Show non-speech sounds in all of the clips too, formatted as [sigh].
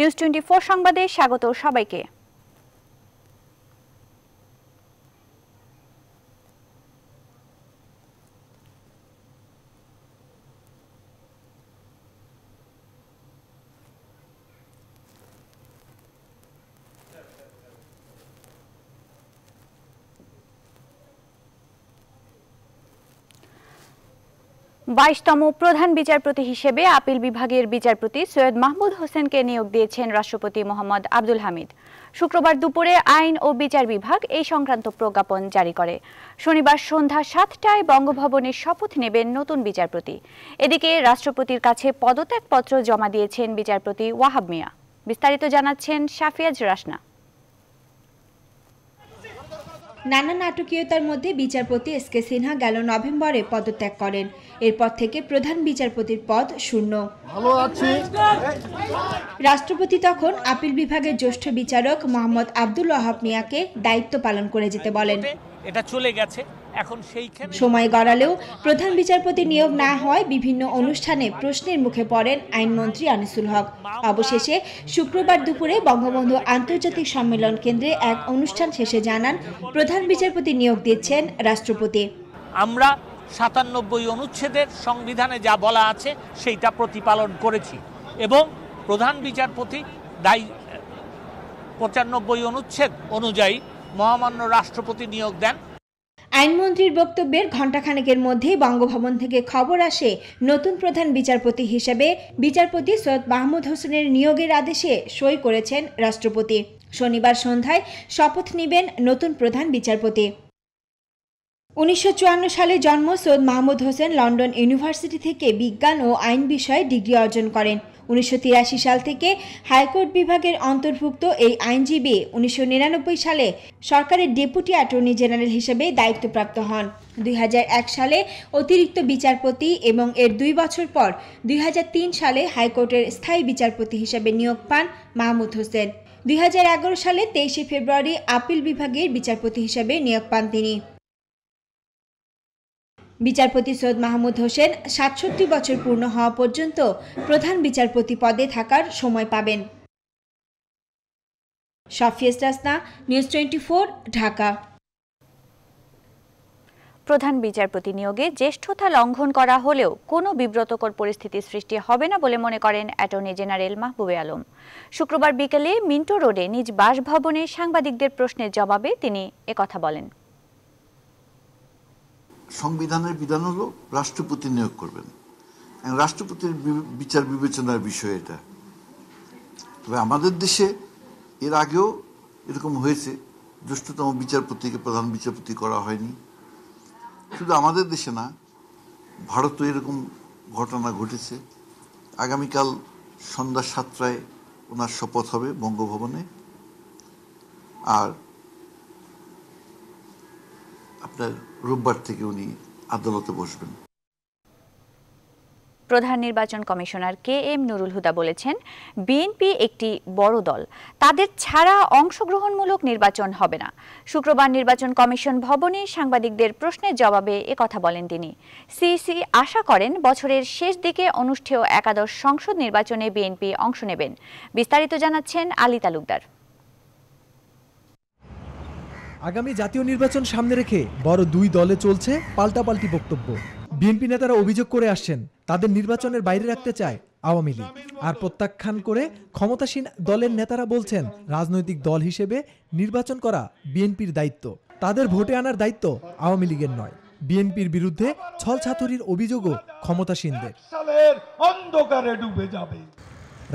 News twenty four সংবাদে স্বাগত সবাইকে বাইশতম প্রধান বিচারপতি হিসেবে আপিল বিভাগের বিচারপতি সৈয়দ মাহমুদ হোসেনকে নিয়োগ দিয়েছেন রাষ্ট্রপতি মোহাম্মদ আব্দুল হামিদ শুক্রবার দুপুরে আইন ও বিচার বিভাগ এই সংক্রান্ত প্রজ্ঞাপন জারি করে শনিবার সন্ধ্যা সাতটায় বঙ্গভবনে শপথ নেবেন নতুন বিচারপতি এদিকে রাষ্ট্রপতির কাছে পদত্যাগপত্র জমা দিয়েছেন বিচারপতি ওয়াহাব মিয়া বিস্তারিত জানাচ্ছেন সাফিয়াজ রাসনা নানা নাটকীয়তার মধ্যে বিচারপতি এস কে সিনহা গেল নভেম্বরে পদত্যাগ করেন এরপর থেকে প্রধান বিচারপতির পদ শূন্য রাষ্ট্রপতি তখন আপিল বিভাগের জ্যেষ্ঠ বিচারক মোহাম্মদ আব্দুল ওয়াহাব মিয়াকে দায়িত্ব পালন করে যেতে বলেন এটা চলে গেছে এখন সেইখানে সময় গড়ালেও প্রধান বিচারপতি নিয়োগ না হয় বিভিন্ন অনুষ্ঠানে প্রশ্নের মুখে পড়েন আইনমন্ত্রী আনিসুল হক অবশেষে শুক্রবার দুপুরে বঙ্গবন্ধু আন্তর্জাতিক সম্মেলন কেন্দ্রে এক অনুষ্ঠান শেষে জানান প্রধান বিচারপতি নিয়োগ দিচ্ছেন রাষ্ট্রপতি আমরা সাতানব্বই অনুচ্ছেদের সংবিধানে যা বলা আছে সেইটা প্রতিপালন করেছি এবং প্রধান বিচারপতি দায়ী পঁচানব্বই অনুচ্ছেদ অনুযায়ী মহামান্য রাষ্ট্রপতি নিয়োগ দেন আইনমন্ত্রীর বক্তব্যের ঘণ্টাখানেকের মধ্যেই বঙ্গভবন থেকে খবর আসে নতুন প্রধান বিচারপতি হিসেবে বিচারপতি সৈয়দ মাহমুদ হোসেনের নিয়োগের আদেশে সই করেছেন রাষ্ট্রপতি শনিবার সন্ধ্যায় শপথ নেবেন নতুন প্রধান বিচারপতি উনিশশো সালে জন্ম সৈয়দ মাহমুদ হোসেন লন্ডন ইউনিভার্সিটি থেকে বিজ্ঞান ও আইন বিষয়ে ডিগ্রি অর্জন করেন উনিশশো সাল থেকে হাইকোর্ট বিভাগের অন্তর্ভুক্ত এই আইনজীবী উনিশশো সালে সরকারের ডেপুটি অ্যাটর্নি জেনারেল হিসেবে দায়িত্বপ্রাপ্ত হন দুই সালে অতিরিক্ত বিচারপতি এবং এর দুই বছর পর দুই সালে হাইকোর্টের স্থায়ী বিচারপতি হিসেবে নিয়োগ পান মাহমুদ হোসেন দুই সালে তেইশে ফেব্রুয়ারি আপিল বিভাগের বিচারপতি হিসেবে নিয়োগ পান তিনি বিচারপতি সৈয়দ মাহমুদ হোসেন সাতষট্টি বছর পূর্ণ হওয়া পর্যন্ত প্রধান বিচারপতি পদে থাকার সময় পাবেন নিউজ টোয়েন্টি ঢাকা প্রধান বিচারপতি নিয়োগে জ্যেষ্ঠতা লঙ্ঘন করা হলেও কোনো বিব্রতকর পরিস্থিতি সৃষ্টি হবে না বলে মনে করেন অ্যাটর্নি জেনারেল মাহবুবে আলম শুক্রবার বিকেলে মিন্টো রোডে নিজ বাসভবনে সাংবাদিকদের প্রশ্নের জবাবে তিনি একথা বলেন সংবিধানের বিধান হলো রাষ্ট্রপতি নিয়োগ করবেন রাষ্ট্রপতির বিচার বিবেচনার বিষয় এটা তবে আমাদের দেশে এর আগেও এরকম হয়েছে জ্যেষ্ঠতম বিচারপতিকে প্রধান বিচারপতি করা হয়নি শুধু আমাদের দেশে না ভারতেও এরকম ঘটনা ঘটেছে আগামীকাল সন্ধ্যা সাতটায় ওনার শপথ হবে বঙ্গভবনে আর আপনার রোববার থেকে উনি আদালতে বসবেন প্রধান নির্বাচন commissioner K M Nurul Huda বলেছেন বিএনপি একটি বড় দল তাদের ছাড়া অংশগ্রহণমূলক নির্বাচন হবে না শুক্রবার নির্বাচন কমিশন ভবনে সাংবাদিকদের প্রশ্নের জবাবে কথা বলেন তিনি সিসি আশা করেন বছরের শেষ দিকে অনুষ্ঠেয় একাদশ সংসদ নির্বাচনে বিএনপি অংশ নেবেন বিস্তারিত জানাচ্ছেন আলী তালুকদার আগামী জাতীয় নির্বাচন সামনে রেখে বড় দুই দলে চলছে পাল্টাপাল্টি বক্তব্য বিএনপি নেতারা অভিযোগ করে আসছেন তাদের নির্বাচনের বাইরে রাখতে চায় আওয়ামী লীগ আর প্রত্যাখ্যান করে ক্ষমতাসীন দলের নেতারা বলছেন রাজনৈতিক দল হিসেবে নির্বাচন করা বিএনপির দায়িত্ব তাদের ভোটে আনার দায়িত্ব আওয়ামী লীগের নয় বিএনপির বিরুদ্ধে ছাতুরির অভিযোগও ক্ষমতাসীনদের অন্ধকারে ডুবে যাবে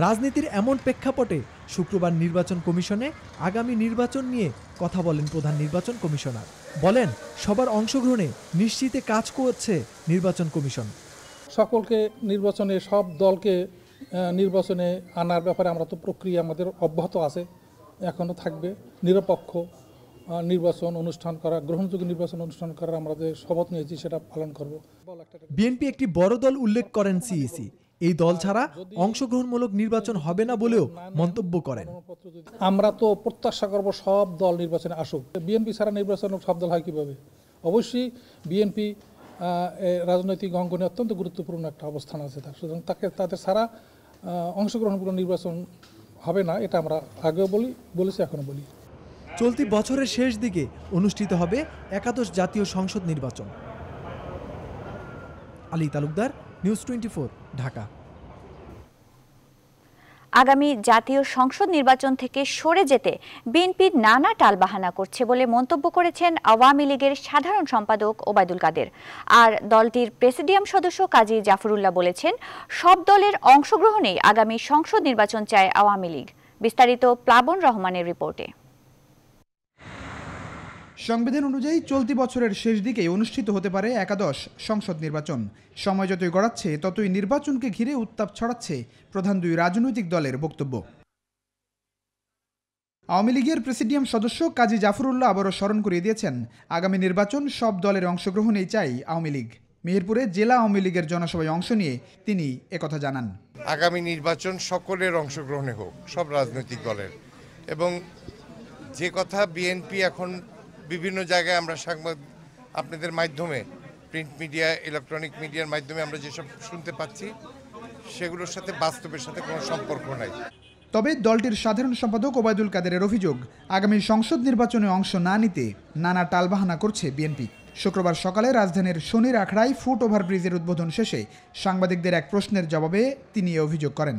রাজনীতির এমন প্রেক্ষাপটে শুক্রবার নির্বাচন কমিশনে আগামী নির্বাচন নিয়ে কথা বলেন প্রধান নির্বাচন কমিশনার বলেন সবার অংশগ্রহণে নিশ্চিতে কাজ করছে নির্বাচন কমিশন সকলকে নির্বাচনে সব দলকে নির্বাচনে আনার ব্যাপারে আমরা তো প্রক্রিয়া আমাদের অব্যাহত আছে এখনও থাকবে নিরপেক্ষ নির্বাচন অনুষ্ঠান করা গ্রহণযোগ্য নির্বাচন অনুষ্ঠান করার আমরা যে শপথ নিয়েছি সেটা পালন করব বিএনপি একটি বড় দল উল্লেখ করেন সিইসি এই দল ছাড়া অংশগ্রহণমূলক নির্বাচন হবে না বলেও মন্তব্য করেন আমরা তো প্রত্যাশা করব সব দল নির্বাচনে আসুক বিএনপি ছাড়া নির্বাচন সব দল হয় কীভাবে অবশ্যই বিএনপি রাজনৈতিক অঙ্গনে অত্যন্ত গুরুত্বপূর্ণ একটা অবস্থান আছে তার সুতরাং তাকে তাদের ছাড়া অংশগ্রহণমূলক নির্বাচন হবে না এটা আমরা আগেও বলি বলেছি এখনও বলি চলতি বছরের শেষ দিকে অনুষ্ঠিত হবে একাদশ জাতীয় সংসদ নির্বাচন আলী তালুকদার নিউজ টোয়েন্টি ঢাকা আগামী জাতীয় সংসদ নির্বাচন থেকে সরে যেতে বিএনপির নানা টালবাহানা করছে বলে মন্তব্য করেছেন আওয়ামী লীগের সাধারণ সম্পাদক ওবায়দুল কাদের আর দলটির প্রেসিডিয়াম সদস্য কাজী জাফরুল্লাহ বলেছেন সব দলের অংশগ্রহণেই আগামী সংসদ নির্বাচন চায় আওয়ামী লীগ বিস্তারিত প্লাবন রহমানের রিপোর্টে সংবিধান অনুযায়ী চলতি বছরের শেষ দিকে অনুষ্ঠিত হতে পারে একাদশ সংসদ নির্বাচন সময় যতই গড়াচ্ছে ততই নির্বাচনকে ঘিরে উত্তাপ ছড়াচ্ছে প্রধান দুই রাজনৈতিক দলের বক্তব্য আওয়ামী লীগের প্রেসিডিয়াম সদস্য কাজী জাফরুল্লাহ আবারও স্মরণ করিয়ে দিয়েছেন আগামী নির্বাচন সব দলের অংশগ্রহণেই চাই আওয়ামী লীগ মেহেরপুরে জেলা আওয়ামী লীগের জনসভায় অংশ নিয়ে তিনি একথা জানান আগামী নির্বাচন সকলের অংশগ্রহণে হোক সব রাজনৈতিক দলের এবং যে কথা বিএনপি এখন বিভিন্ন জায়গায় আমরা সাংবাদ আপনাদের মাধ্যমে প্রিন্ট মিডিয়া ইলেকট্রনিক মিডিয়ার মাধ্যমে আমরা যেসব শুনতে পাচ্ছি সেগুলোর সাথে বাস্তবের সাথে কোনো সম্পর্ক নাই তবে দলটির সাধারণ সম্পাদক ওবায়দুল কাদেরের অভিযোগ আগামী সংসদ নির্বাচনে অংশ না নিতে নানা টালবাহানা করছে বিএনপি শুক্রবার সকালে রাজধানীর শনির আখড়ায় ফুট ওভার ব্রিজের উদ্বোধন শেষে সাংবাদিকদের এক প্রশ্নের জবাবে তিনি অভিযোগ করেন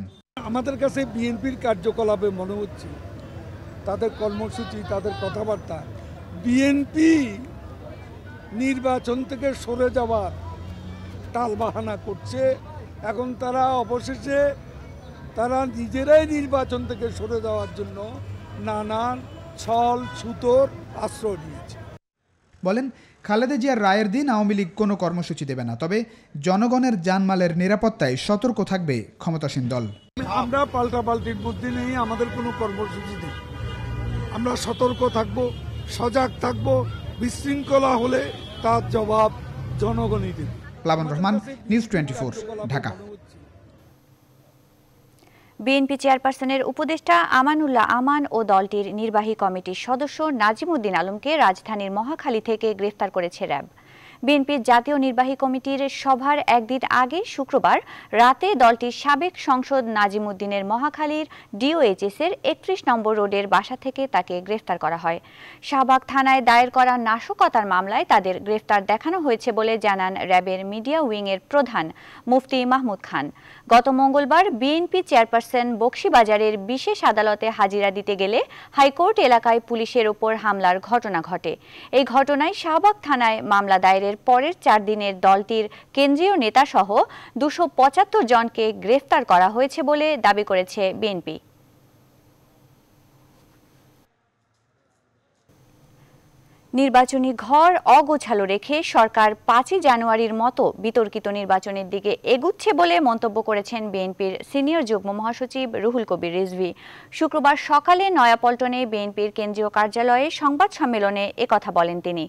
আমাদের কাছে বিএনপির কার্যকলাপে মনে হচ্ছে তাদের কর্মসূচি তাদের কথাবার্তা বিএনপি নির্বাচন থেকে সরে যাওয়ার টালবাহানা করছে এখন তারা অবশেষে তারা নিজেরাই নির্বাচন থেকে সরে যাওয়ার জন্য নানান ছল সুতোর আশ্রয় নিয়েছে বলেন খালেদা জিয়ার রায়ের দিন আওয়ামী লীগ কোনো কর্মসূচি দেবে না তবে জনগণের জানমালের নিরাপত্তায় সতর্ক থাকবে ক্ষমতাসীন দল আমরা পাল্টা পাল্টির বুদ্ধি নেই আমাদের কোনো কর্মসূচি নেই আমরা সতর্ক থাকবো সজাগ থাকব বিশৃঙ্খলা হলে তার জবাব জনগণই দেবে Plabon Rahman news twenty Dhaka BNP চেয়ারপারসনের উপদেষ্টা আমানুল্লাহ আমান ও দলটির নির্বাহী কমিটির সদস্য নাজিম উদ্দিন আলমকে রাজধানীর মহাখালী থেকে গ্রেফতার করেছে র্যাব বিএনপির জাতীয় নির্বাহী কমিটির সভার একদিন আগে শুক্রবার রাতে দলটির সাবেক সংসদ নাজিমুদ্দিনের মহাখালীর ডিওএইচএসের একত্রিশ নম্বর রোডের বাসা থেকে তাকে গ্রেফতার করা হয় শাহবাগ থানায় দায়ের করা নাশকতার মামলায় তাদের গ্রেফতার দেখানো হয়েছে বলে জানান র্যাবের মিডিয়া উইংয়ের প্রধান মুফতি মাহমুদ খান গত মঙ্গলবার বিএনপি চেয়ারপারসন বক্সিবাজারের বিশেষ আদালতে হাজিরা দিতে গেলে হাইকোর্ট এলাকায় পুলিশের ওপর হামলার ঘটনা ঘটে এই ঘটনায় শাহবাগ থানায় মামলা দায়েরের পরের চার দিনের দলটির কেন্দ্রীয় নেতাসহ দুশো জনকে গ্রেফতার করা হয়েছে বলে দাবি করেছে বিএনপি নির্বাচনী ঘর অগোছালো রেখে সরকার পাঁচই জানুয়ারির মতো বিতর্কিত নির্বাচনের দিকে এগুচ্ছে বলে মন্তব্য করেছেন বিএনপির সিনিয়র যুগ্ম মহাসচিব রুহুল কবির রিজভি শুক্রবার সকালে নয়াপল্টনে বিএনপির কেন্দ্রীয় কার্যালয়ে সংবাদ সম্মেলনে একথা বলেন তিনি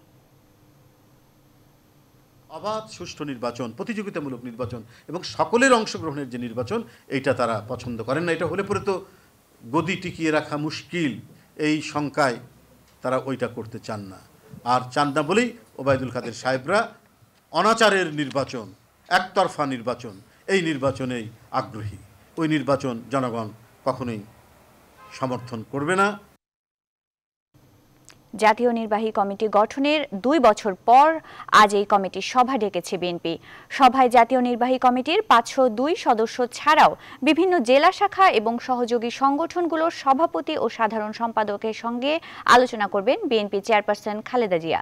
অবাধ সুষ্ঠু নির্বাচন প্রতিযোগিতামূলক নির্বাচন এবং সকলের অংশগ্রহণের যে নির্বাচন এটা তারা পছন্দ করেন না এটা হলে পরে তো গদি টিকিয়ে রাখা মুশকিল এই শঙ্কায় তারা ওইটা করতে চান না আর চান না বলেই ওবায়দুল কাদের সাহেবরা অনাচারের নির্বাচন একতরফা নির্বাচন এই নির্বাচনেই আগ্রহী ওই নির্বাচন জনগণ কখনোই সমর্থন করবে না জাতীয় নির্বাহী কমিটি গঠনের দুই বছর পর আজ এই কমিটির সভা ডেকেছে বিএনপি সভায় জাতীয় নির্বাহী কমিটির পাঁচশো দুই সদস্য ছাড়াও বিভিন্ন জেলা শাখা এবং সহযোগী সংগঠনগুলোর সভাপতি ও সাধারণ সম্পাদকের সঙ্গে আলোচনা করবেন বিএনপি চেয়ারপারসন খালেদা জিয়া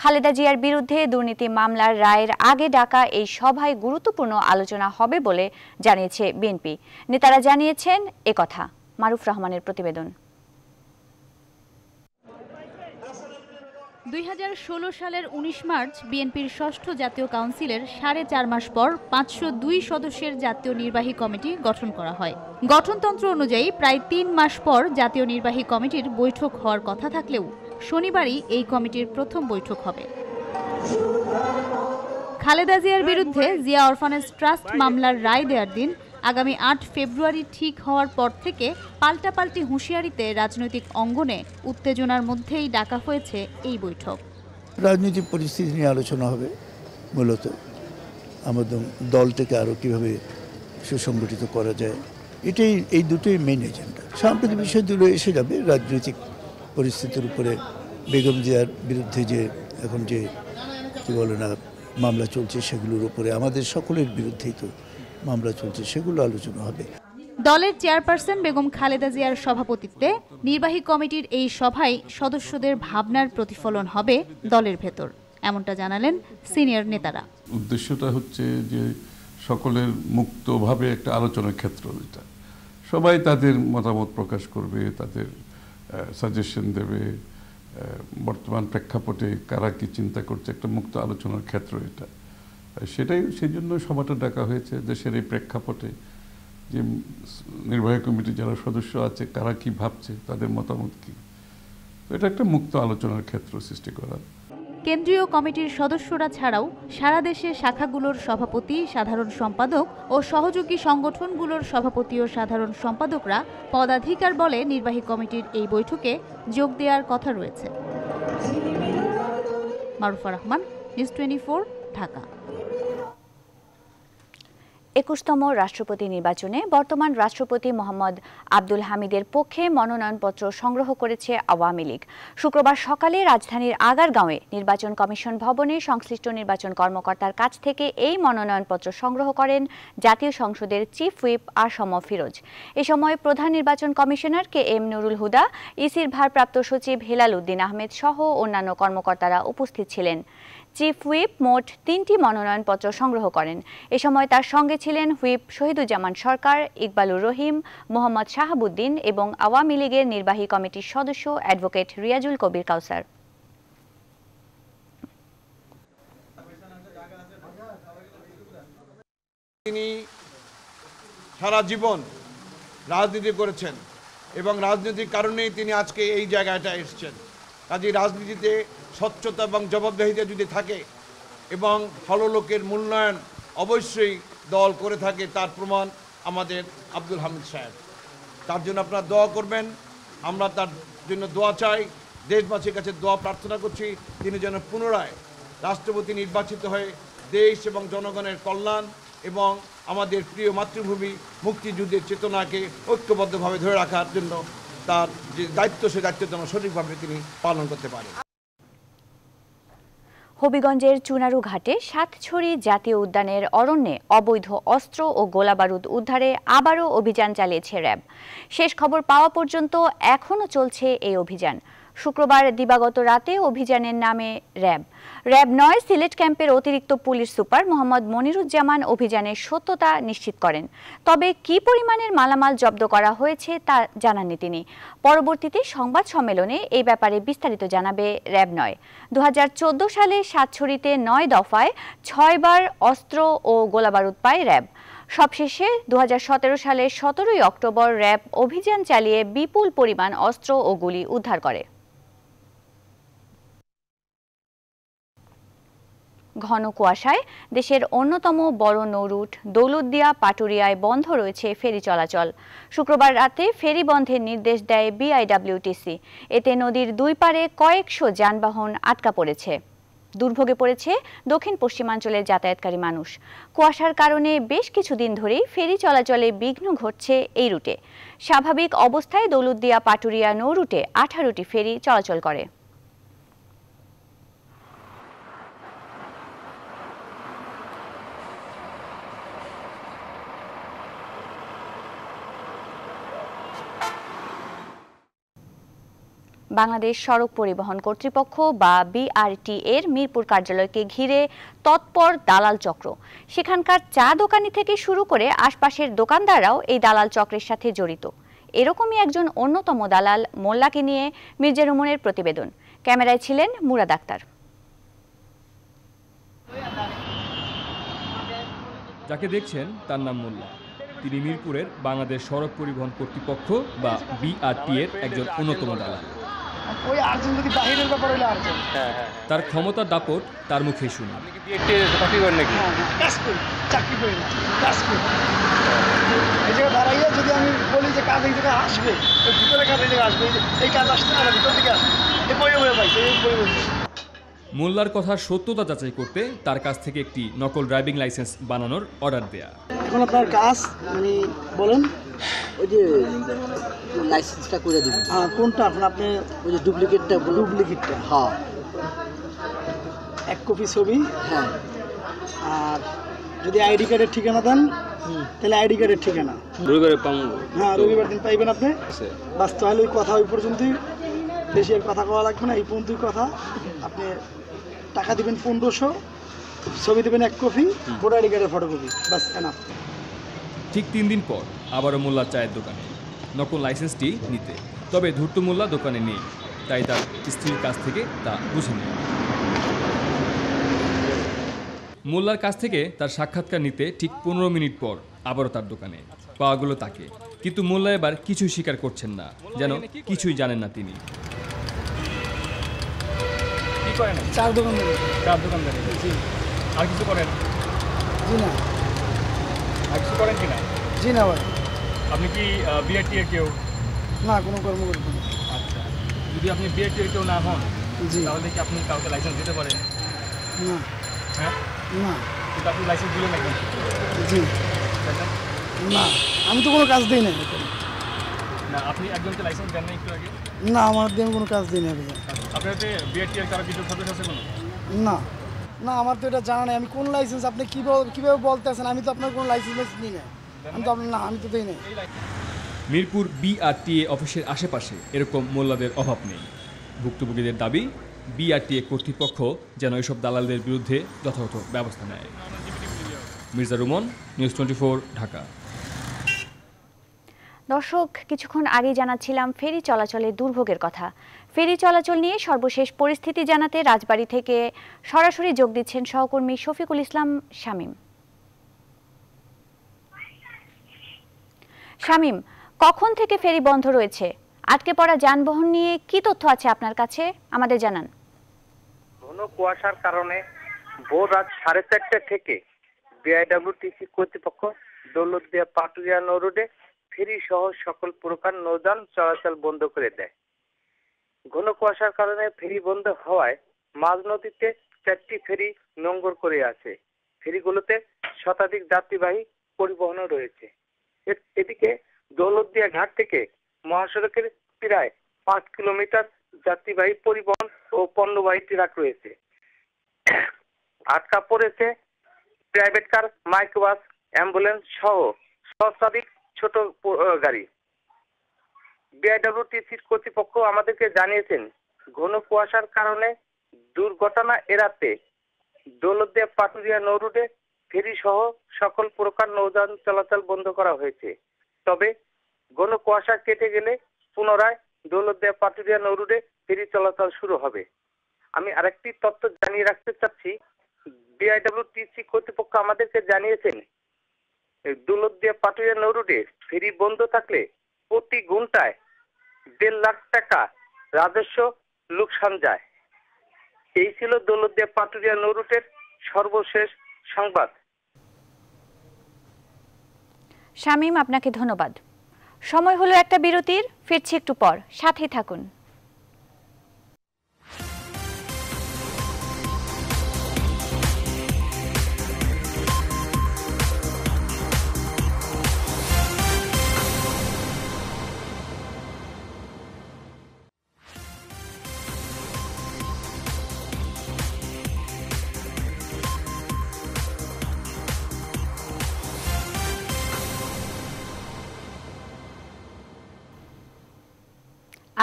খালেদা জিয়ার বিরুদ্ধে দুর্নীতি মামলার রায়ের আগে ডাকা এই সভায় গুরুত্বপূর্ণ আলোচনা হবে বলে জানিয়েছে বিএনপি নেতারা জানিয়েছেন একথা মারুফ রহমানের প্রতিবেদন দুই সালের ১৯ মার্চ বিএনপির ষষ্ঠ জাতীয় কাউন্সিলের সাড়ে চার মাস পর পাঁচশো দুই সদস্যের জাতীয় নির্বাহী কমিটি গঠন করা হয় গঠনতন্ত্র অনুযায়ী প্রায় তিন মাস পর জাতীয় নির্বাহী কমিটির বৈঠক হওয়ার কথা থাকলেও শনিবারই এই কমিটির প্রথম বৈঠক হবে খালেদা জিয়ার বিরুদ্ধে জিয়া অরফানেজ ট্রাস্ট মামলার রায় দেওয়ার দিন আগামী আট ফেব্রুয়ারি ঠিক হওয়ার পর থেকে পাল্টাপাল্টি হুঁশিয়ারিতে রাজনৈতিক অঙ্গনে উত্তেজনার মধ্যেই ডাকা হয়েছে এই বৈঠক রাজনৈতিক পরিস্থিতি নিয়ে আলোচনা হবে মূলত আমাদের দলটাকে আরও কীভাবে সুসংগঠিত করা যায় এটাই এই দুটোই মেন এজেন্ডা সাম্প্রতিক বিষয়গুলো এসে যাবে রাজনৈতিক পরিস্থিতির উপরে বেগম জিয়ার বিরুদ্ধে যে এখন যে কী বলে না মামলা চলছে সেগুলোর উপরে আমাদের সকলের বিরুদ্ধেই তো মামলা চলছে সেগুলো আলোচনা হবে দলের চেয়ারপারসন বেগম খালেদা জিয়ার সভাপতিত্বে নির্বাহী কমিটির এই সভায় সদস্যদের ভাবনার প্রতিফলন হবে দলের ভেতর এমনটা জানালেন সিনিয়র নেতারা উদ্দেশ্যটা হচ্ছে যে সকলের মুক্তভাবে একটা আলোচনার ক্ষেত্র এটা সবাই তাদের মতামত প্রকাশ করবে তাদের সাজেশন দেবে বর্তমান প্রেক্ষাপটে কারা কি চিন্তা করছে একটা মুক্ত আলোচনার ক্ষেত্র এটা সেটাই সেই জন্য সভাটা ডাকা হয়েছে দেশের এই প্রেক্ষাপটে যে নির্বাহী কমিটির যারা সদস্য আছে কারা কি ভাবছে তাদের মতামত কি এটা একটা মুক্ত আলোচনার ক্ষেত্র সৃষ্টি করা কেন্দ্রীয় কমিটির সদস্যরা ছাড়াও সারা দেশে শাখাগুলোর সভাপতি সাধারণ সম্পাদক ও সহযোগী সংগঠনগুলোর সভাপতি ও সাধারণ সম্পাদকরা পদাধিকার বলে নির্বাহী কমিটির এই বৈঠকে যোগ দেওয়ার কথা রয়েছে মারুফা রহমান নিউজ টোয়েন্টি থাকা একুশতম রাষ্ট্রপতি নির্বাচনে বর্তমান রাষ্ট্রপতি মোহাম্মদ আব্দুল হামিদের পক্ষে মনোনয়নপত্র সংগ্রহ করেছে আওয়ামী লীগ শুক্রবার সকালে রাজধানীর আগারগাঁওয়ে নির্বাচন কমিশন ভবনে সংশ্লিষ্ট নির্বাচন কর্মকর্তার কাছ থেকে এই মনোনয়নপত্র সংগ্রহ করেন জাতীয় সংসদের চিফ হুইপ আসম ফিরোজ এ সময় প্রধান নির্বাচন commissioner K M Nurul Huda ইসির ভারপ্রাপ্ত সচিব হেলাল উদ্দিন আহমেদ সহ অন্যান্য কর্মকর্তারা উপস্থিত ছিলেন চিফ হুইপ মোট তিনটি মনোনয়নপত্র সংগ্রহ করেন এ সময় তার সঙ্গে ছিলেন হুইপ শহীদুজ্জামান সরকার ইকবালুর রহিম মোহাম্মদ শাহাবুদ্দিন এবং আওয়ামী লীগের নির্বাহী কমিটির সদস্য অ্যাডভোকেট রিয়াজুল কবির কাউসার তিনি সারা জীবন রাজনীতি করেছেন এবং রাজনৈতিক কারণেই তিনি আজকে এই জায়গাটা এসছেন কাজে রাজনীতিতে স্বচ্ছতা এবং জবাবদাহিতা যদি থাকে এবং ফললোকের মূল্যায়ন অবশ্যই দল করে থাকে তার প্রমাণ আমাদের আব্দুল হামিদ সাহেব তার জন্য আপনারা দোয়া করবেন আমরা তার জন্য দোয়া চাই দেশবাসীর কাছে দোয়া প্রার্থনা করছি তিনি যেন পুনরায় রাষ্ট্রপতি নির্বাচিত হয়ে দেশ এবং জনগণের কল্যাণ এবং আমাদের প্রিয় মাতৃভূমি মুক্তিযুদ্ধের চেতনাকে ঐক্যবদ্ধভাবে ধরে রাখার জন্য তার যে দায়িত্ব সে দায়িত্ব যেন সঠিকভাবে তিনি পালন করতে পারে হবিগঞ্জের চুনারু ঘাটে সাতছড়ি জাতীয় উদ্যানের অরণ্যে অবৈধ অস্ত্র ও গোলাবারুদ উদ্ধারে আবারও অভিযান চালিয়েছে র্যাব শেষ খবর পাওয়া পর্যন্ত এখনও চলছে এই অভিযান শুক্রবার দিবাগত রাতে অভিযানের নামে র্যাব র্যাব নয় সিলেট ক্যাম্পের অতিরিক্ত পুলিশ সুপার মোহাম্মদ মনিরুজ্জামান অভিযানের সত্যতা নিশ্চিত করেন তবে কি পরিমাণের মালামাল জব্দ করা হয়েছে তা জানাননি তিনি পরবর্তীতে সংবাদ সম্মেলনে এই ব্যাপারে বিস্তারিত জানাবে র্যাব নয় দু সালে সাতছড়িতে নয় দফায় ছয়বার অস্ত্র ও গোলাবারুদ পায় র্যাব সবশেষে দু সালের সতেরোই অক্টোবর র্যাব অভিযান চালিয়ে বিপুল পরিমাণ অস্ত্র ও গুলি উদ্ধার করে ঘন কুয়াশায় দেশের অন্যতম বড় নৌরুট দৌলতদিয়া পাটুরিয়ায় বন্ধ রয়েছে ফেরি চলাচল শুক্রবার রাতে ফেরি বন্ধের নির্দেশ দেয় বিআইডব্লিউটিসি এতে নদীর দুই পারে কয়েকশো যানবাহন আটকা পড়েছে দুর্ভোগে পড়েছে দক্ষিণ পশ্চিমাঞ্চলের যাতায়াতকারী মানুষ কুয়াশার কারণে বেশ কিছুদিন ধরেই ফেরি চলাচলে বিঘ্ন ঘটছে এই রুটে স্বাভাবিক অবস্থায় দৌলতদিয়া পাটুরিয়া নৌরুটে আঠারোটি ফেরি চলাচল করে বাংলাদেশ সড়ক পরিবহন কর্তৃপক্ষ বা বিআরটি এর মিরপুর কার্যালয়কে ঘিরে তৎপর দালাল চক্র সেখানকার চা দোকানি থেকে শুরু করে আশপাশের দোকানদাররাও এই দালাল চক্রের সাথে জড়িত এরকমই একজন অন্যতম দালাল মোল্লাকে নিয়ে মির্জা রুমনের প্রতিবেদন ক্যামেরায় ছিলেন মুরাদ আক্তার যাকে দেখছেন তার নাম মোল্লা তিনি মিরপুরের বাংলাদেশ সড়ক পরিবহন কর্তৃপক্ষ বা বিআরটি এর একজন অন্যতম দালাল ওই আর্জেন্ট যদি হ্যাঁ, হ্যাঁ, হ্যাঁ। তার ক্ষমতা দাপট তার মুখে শুনি কি চাকরি এই যদি আমি বলি যে কাজ এই আসবে ভিতরে এই আসবে এই কাজ আসছে না ভিতর থেকে আসবে এই বইয়ে বইয়ে পাইছে এই বই বইয়ে মোল্লার কথার সত্যতা যাচাই করতে তার কাছ থেকে একটি নকল ড্রাইভিং লাইসেন্স বানানোর অর্ডার দেয়া এখন আপনার কাজ মানে বলুন ওই যে লাইসেন্সটা করে দিবেন হ্যাঁ কোনটা আপনি আপনি ওই যে ডুপ্লিকেটটা ডুপ্লিকেটটা হ্যাঁ এক কপি ছবি হ্যাঁ আর যদি আইডি কার্ডের ঠিকানা দেন তাহলে আইডি কার্ডের ঠিকানা রবিবারে পাবো হ্যাঁ রবিবার দিন পাইবেন আপনি বাস তাহলে কথা ওই পর্যন্তই বেশি আর কথা কওয়া লাগবে না এই পর্যন্তই কথা আপনি টাকা দিবেন পনেরোশো ছবি দেবেন এক কপি ভোটার কার্ডের ফটোকপি বাস এনাফ ঠিক তিন দিন পর আবারও মোল্লা চায়ের দোকানে নকল লাইসেন্সটি নিতে তবে ধূর্ত মোল্লা দোকানে নেই তাই তার স্ত্রীর কাছ থেকে তা বুঝে নেয় মোল্লার কাছ থেকে তার সাক্ষাৎকার নিতে ঠিক পনেরো মিনিট পর আবারও তার দোকানে পাওয়া গেল তাকে কিন্তু মোল্লা এবার কিছুই স্বীকার করছেন না যেন কিছুই জানেন না তিনি করেন চার দোকান দোকানদারি চার দোকান দোকানদারি জি আর কিছু করেন জি না আর কিছু করেন কি না জি না ভাই আপনি কি বিআরটিএ কেউ না কোনো কর্ম করবেন আচ্ছা যদি আপনি বিআরটিএ কেউ না হন জি তাহলে কি আপনি কাউকে লাইসেন্স দিতে পারেন না হ্যাঁ না কিন্তু আপনি লাইসেন্স দিলেন একদম জি না আমি তো কোনো কাজ দিই না না আপনি একজনকে লাইসেন্স দেন না একটু আগে না আমার দিয়ে কোনো কাজ দিই না না না আমার তো এটা জানা নেই আমি কোন লাইসেন্স আপনি কিভাবে কীভাবে বলতেছেন আমি তো আপনার কোন লাইসেন্স নিই না আমি তো আপনার না আমি তো দিই না মিরপুর বিআরটিএ অফিসের আশেপাশে এরকম মোল্লাদের অভাব নেই ভুক্তভোগীদের দাবি বিআরটিএ কর্তৃপক্ষ যেন এসব দালালদের বিরুদ্ধে যথাযথ ব্যবস্থা নেয় মির্জা রুমন নিউজ টোয়েন্টি ঢাকা দর্শক কিছুক্ষণ আগে জানাচ্ছিলাম ফেরি চলাচলে দুর্ভোগের কথা ফেরি চলাচল নিয়ে সর্বশেষ পরিস্থিতি জানাতে রাজবাড়ী থেকে সরাসরি যোগ দিচ্ছেন সহকর্মী শফিকুল ইসলাম শামীম শামীম কখন থেকে ফেরি বন্ধ রয়েছে আটকে পড়া যানবাহন নিয়ে কি তথ্য আছে আপনার কাছে আমাদের জানান ঘন কুয়াশার কারণে ভোর রাত সাড়ে চারটা থেকে বিআইডব্লিউটিসি কর্তৃপক্ষ দৌলতদিয়া পাটুরিয়া নৌরোডে ফেরি সহ সকল প্রকার নৌযান চলাচল বন্ধ করে দেয় ঘন কুয়াশার কারণে ফেরি বন্ধ হওয়ায় মাঝ নদীতে চারটি ফেরি নোঙ্গর করে আছে ফেরিগুলোতে শতাধিক যাত্রীবাহী পরিবহনও রয়েছে এদিকে দৌলতদিয়া ঘাট থেকে মহাসড়কের প্রায় পাঁচ কিলোমিটার যাত্রীবাহী পরিবহন ও পণ্যবাহী ট্রাক রয়েছে আটকা পড়েছে প্রাইভেট কার মাইক্রোবাস অ্যাম্বুলেন্স সহ সহস্রাধিক ছোট গাড়ি বিআইডব্লিউটিসির কর্তৃপক্ষ আমাদেরকে জানিয়েছেন ঘন কুয়াশার কারণে দুর্ঘটনা এড়াতে দৌলতদেব পাতুরিয়া নৌ রুটে ফেরি সহ সকল প্রকার নৌযান চলাচল বন্ধ করা হয়েছে তবে ঘন কুয়াশা কেটে গেলে পুনরায় দৌলতদেব পাটুরিয়া নৌ রুটে ফেরি চলাচল শুরু হবে আমি আরেকটি তথ্য জানিয়ে রাখতে চাচ্ছি বিআইডব্লিউটিসি কর্তৃপক্ষ আমাদেরকে জানিয়েছেন দৌলতদিয়া পাটুরিয়া নৌ রুটে ফেরি বন্ধ থাকলে প্রতি ঘন্টায় দেড় লাখ টাকা রাজস্ব লোকসান যায় এই ছিল দৌলতদিয়া পাটুরিয়া নৌরুটের সর্বশেষ সংবাদ শামীম আপনাকে ধন্যবাদ সময় হলো একটা বিরতির ফিরছি একটু পর সাথে থাকুন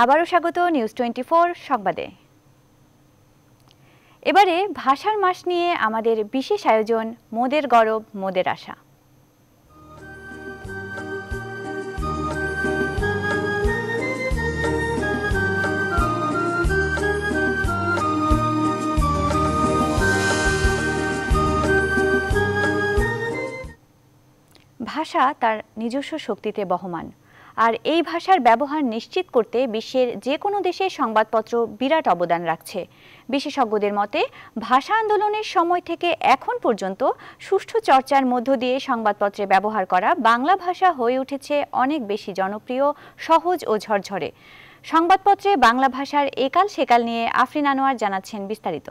আবারও স্বাগত নিউজ টোয়েন্টি সংবাদে এবারে ভাষার মাস নিয়ে আমাদের বিশেষ আয়োজন মোদের গরব মোদের আশা ভাষা তার নিজস্ব শক্তিতে বহমান আর এই ভাষার ব্যবহার নিশ্চিত করতে বিশ্বের যে কোনো দেশের সংবাদপত্র বিরাট অবদান রাখছে বিশেষজ্ঞদের মতে ভাষা আন্দোলনের সময় থেকে এখন পর্যন্ত সুষ্ঠু চর্চার মধ্য দিয়ে সংবাদপত্রে ব্যবহার করা বাংলা ভাষা হয়ে উঠেছে অনেক বেশি জনপ্রিয় সহজ ও ঝরঝরে সংবাদপত্রে বাংলা ভাষার একাল সেকাল নিয়ে আফরিন আনোয়ার জানাচ্ছেন বিস্তারিত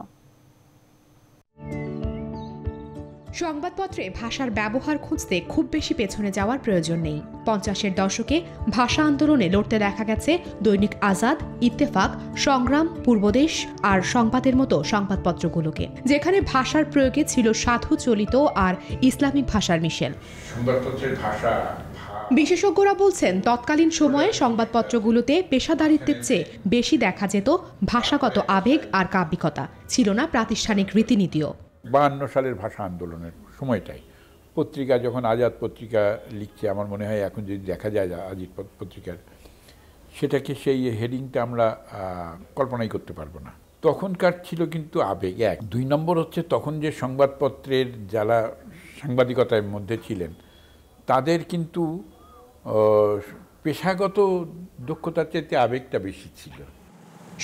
সংবাদপত্রে ভাষার ব্যবহার খুঁজতে খুব বেশি পেছনে যাওয়ার প্রয়োজন নেই পঞ্চাশের দশকে ভাষা আন্দোলনে লড়তে দেখা গেছে দৈনিক আজাদ ইত্তেফাক সংগ্রাম পূর্বদেশ আর সংবাদের মতো সংবাদপত্রগুলোকে যেখানে ভাষার প্রয়োগে ছিল সাধু চলিত আর ইসলামিক ভাষার মিশেল ভাষা বিশেষজ্ঞরা বলছেন তৎকালীন সময়ে সংবাদপত্রগুলোতে পেশাদারিত্বের চেয়ে বেশি দেখা যেত ভাষাগত আবেগ আর কাব্যিকতা ছিল না প্রাতিষ্ঠানিক রীতিনীতিও বাহান্ন সালের ভাষা আন্দোলনের সময়টাই পত্রিকা যখন আজাদ পত্রিকা লিখছে আমার মনে হয় এখন যদি দেখা যায় আজিত পত্রিকার সেটাকে সেই হেডিংটা আমরা কল্পনাই করতে পারবো না তখনকার ছিল কিন্তু আবেগ এক দুই নম্বর হচ্ছে তখন যে সংবাদপত্রের যারা সাংবাদিকতার মধ্যে ছিলেন তাদের কিন্তু পেশাগত দক্ষতার চাইতে আবেগটা বেশি ছিল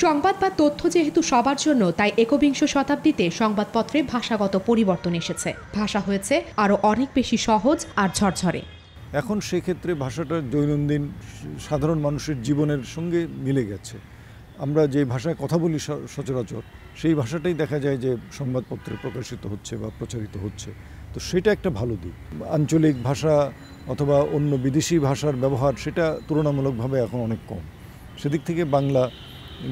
সংবাদ বা তথ্য যেহেতু সবার জন্য তাই একবিংশ শতাব্দীতে সংবাদপত্রে ভাষাগত পরিবর্তন এসেছে ভাষা হয়েছে আরও অনেক বেশি সহজ আর ঝরঝরে এখন সেক্ষেত্রে ভাষাটা দৈনন্দিন সাধারণ মানুষের জীবনের সঙ্গে মিলে গেছে আমরা যে ভাষায় কথা বলি সচরাচর সেই ভাষাটাই দেখা যায় যে সংবাদপত্রে প্রকাশিত হচ্ছে বা প্রচারিত হচ্ছে তো সেটা একটা ভালো দিক আঞ্চলিক ভাষা অথবা অন্য বিদেশি ভাষার ব্যবহার সেটা তুলনামূলকভাবে এখন অনেক কম সেদিক থেকে বাংলা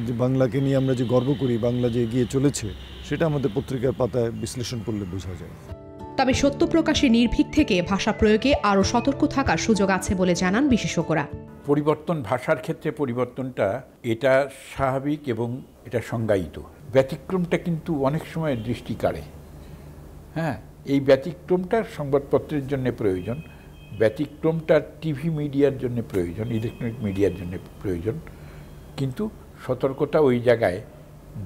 যে বাংলাকে নিয়ে আমরা যে গর্ব করি বাংলা যে এগিয়ে চলেছে সেটা আমাদের পত্রিকার পাতায় বিশ্লেষণ করলে বোঝা যায় তবে সত্য প্রকাশে নির্ভীক থেকে ভাষা প্রয়োগে আরও সতর্ক থাকার সুযোগ আছে বলে জানান বিশেষজ্ঞরা পরিবর্তন ভাষার ক্ষেত্রে পরিবর্তনটা এটা স্বাভাবিক এবং এটা সংজ্ঞায়িত ব্যতিক্রমটা কিন্তু অনেক সময় দৃষ্টি কাড়ে হ্যাঁ এই ব্যতিক্রমটা সংবাদপত্রের জন্য প্রয়োজন ব্যতিক্রমটা টিভি মিডিয়ার জন্য প্রয়োজন ইলেকট্রনিক মিডিয়ার জন্য প্রয়োজন কিন্তু সতর্কতা ওই জায়গায়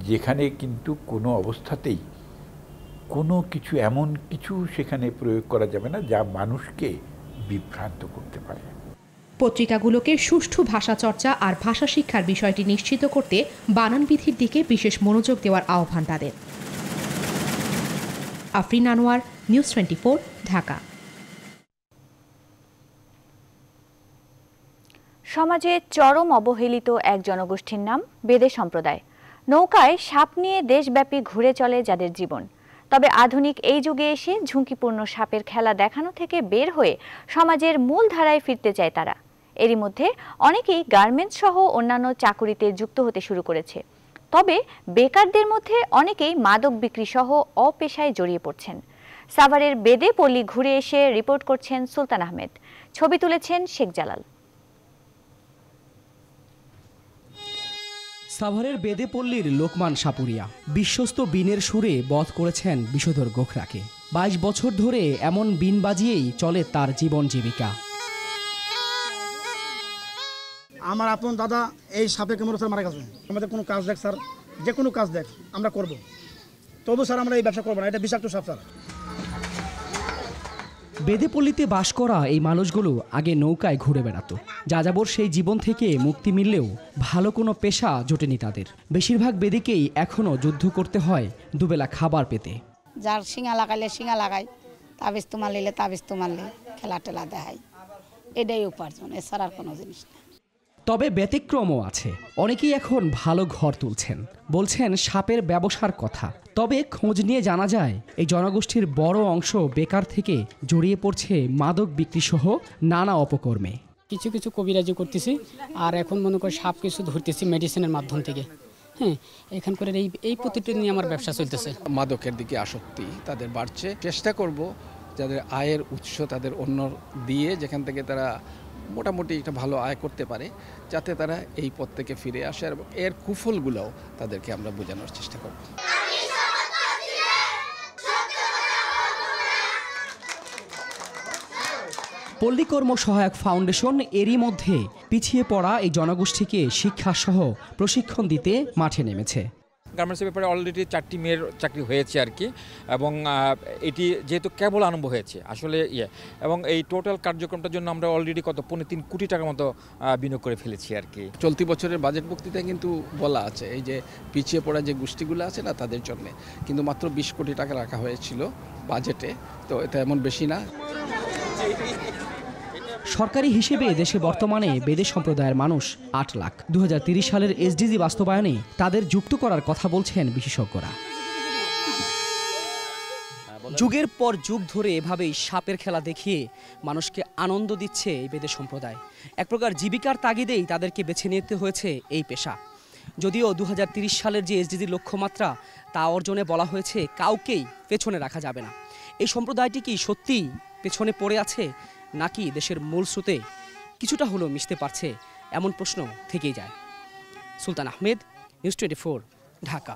যেখানে কিন্তু কোনো অবস্থাতেই কোনো কিছু এমন কিছু সেখানে প্রয়োগ করা যাবে না যা মানুষকে বিভ্রান্ত করতে পারে পত্রিকাগুলোকে সুষ্ঠু ভাষা চর্চা আর ভাষা শিক্ষার বিষয়টি নিশ্চিত করতে বানান বিধির দিকে বিশেষ মনোযোগ দেওয়ার আহ্বান তাদের আফরিন আনোয়ার নিউজ টোয়েন্টি ঢাকা সমাজে চরম অবহেলিত এক জনগোষ্ঠীর নাম বেদে সম্প্রদায় নৌকায় সাপ নিয়ে দেশব্যাপী ঘুরে চলে যাদের জীবন তবে আধুনিক এই যুগে এসে ঝুঁকিপূর্ণ সাপের খেলা দেখানো থেকে বের হয়ে সমাজের মূল ধারায় ফিরতে চায় তারা এরই মধ্যে অনেকেই গার্মেন্টস সহ অন্যান্য চাকুরিতে যুক্ত হতে শুরু করেছে তবে বেকারদের মধ্যে অনেকেই মাদক বিক্রি সহ অপেশায় জড়িয়ে পড়ছেন সাভারের বেদে পল্লী ঘুরে এসে রিপোর্ট করছেন সুলতান আহমেদ ছবি তুলেছেন শেখ জালাল সাভারের বেদেপল্লীর লোকমান সাপুরিয়া বিশ্বস্ত বিনের সুরে বধ করেছেন বিষধর গোখরাকে বাইশ বছর ধরে এমন বিন বাজিয়েই চলে তার জীবন জীবিকা আমার আপন দাদা এই সাপে কেমন স্যার মারা গেছে আমাদের কোনো কাজ দেখ স্যার যে কোনো কাজ দেখ আমরা করব তবু স্যার আমরা এই ব্যবসা করবো না এটা বিষাক্ত সাপ স্যার বেদেপল্লিতে বাস করা এই মানুষগুলো আগে নৌকায় ঘুরে বেড়াতো যাযাবর সেই জীবন থেকে মুক্তি মিললেও ভালো কোনো পেশা জোটেনি তাদের বেশিরভাগ বেদিকেই এখনও যুদ্ধ করতে হয় দুবেলা খাবার পেতে যার শিঙা লাগাইলে শিঙা লাগাই তাবিজ তোমার লিলে তাবিজ তোমার খেলা টেলা দেখায় এটাই উপার্জন এছাড়া আর কোনো জিনিস না তবে ব্যতিক্রমও আছে অনেকেই এখন ভালো ঘর তুলছেন বলছেন সাপের ব্যবসার কথা তবে খোঁজ নিয়ে জানা যায় এই জনগোষ্ঠীর বড় অংশ বেকার থেকে জড়িয়ে পড়ছে মাদক বিক্রি সহ নানা অপকর্মে কিছু কিছু কবিরাজি করতেছি আর এখন মনে করি সাপ কিছু ধরতেছি মেডিসিনের মাধ্যম থেকে হ্যাঁ এখানকার এই এই প্রতিটি নিয়ে আমার ব্যবসা চলতেছে মাদকের দিকে আসক্তি তাদের বাড়ছে চেষ্টা করব যাদের আয়ের উৎস তাদের অন্য দিয়ে যেখান থেকে তারা মোটামুটি একটা ভালো আয় করতে পারে যাতে তারা এই পদ থেকে ফিরে আসে এবং এর কুফলগুলোও তাদেরকে আমরা বোঝানোর চেষ্টা করব পল্লী কর্ম সহায়ক ফাউন্ডেশন এরই মধ্যে পিছিয়ে পড়া এই জনগোষ্ঠীকে শিক্ষাসহ প্রশিক্ষণ দিতে মাঠে নেমেছে গার্মেন্টসের ব্যাপারে অলরেডি চারটি মেয়ের চাকরি হয়েছে আর কি এবং এটি যেহেতু কেবল আরম্ভ হয়েছে আসলে ইয়ে এবং এই টোটাল কার্যক্রমটার জন্য আমরা অলরেডি কত পনেরো তিন কোটি টাকার মতো বিনিয়োগ করে ফেলেছি আর কি চলতি বছরের বাজেট বক্তৃতায় কিন্তু বলা আছে এই যে পিছিয়ে পড়া যে গোষ্ঠীগুলো আছে না তাদের জন্য কিন্তু মাত্র বিশ কোটি টাকা রাখা হয়েছিল বাজেটে তো এটা এমন বেশি না সরকারি হিসেবে দেশে বর্তমানে বেদে সম্প্রদায়ের মানুষ আট লাখ দু সালের এসডিজি বাস্তবায়নে তাদের যুক্ত করার কথা বলছেন বিশেষজ্ঞরা যুগের পর যুগ ধরে এভাবেই সাপের খেলা দেখিয়ে মানুষকে আনন্দ দিচ্ছে এই বেদে সম্প্রদায় এক প্রকার জীবিকার তাগিদেই তাদেরকে বেছে নিতে হয়েছে এই পেশা যদিও দু সালের যে এসডিজির লক্ষ্যমাত্রা তা অর্জনে বলা হয়েছে কাউকেই পেছনে রাখা যাবে না এই সম্প্রদায়টি কি সত্যিই পেছনে পড়ে আছে নাকি দেশের মূল স্রোতে কিছুটা হলেও মিশতে পারছে এমন প্রশ্ন থেকেই যায় Sultan Ahmed news twenty four Dhaka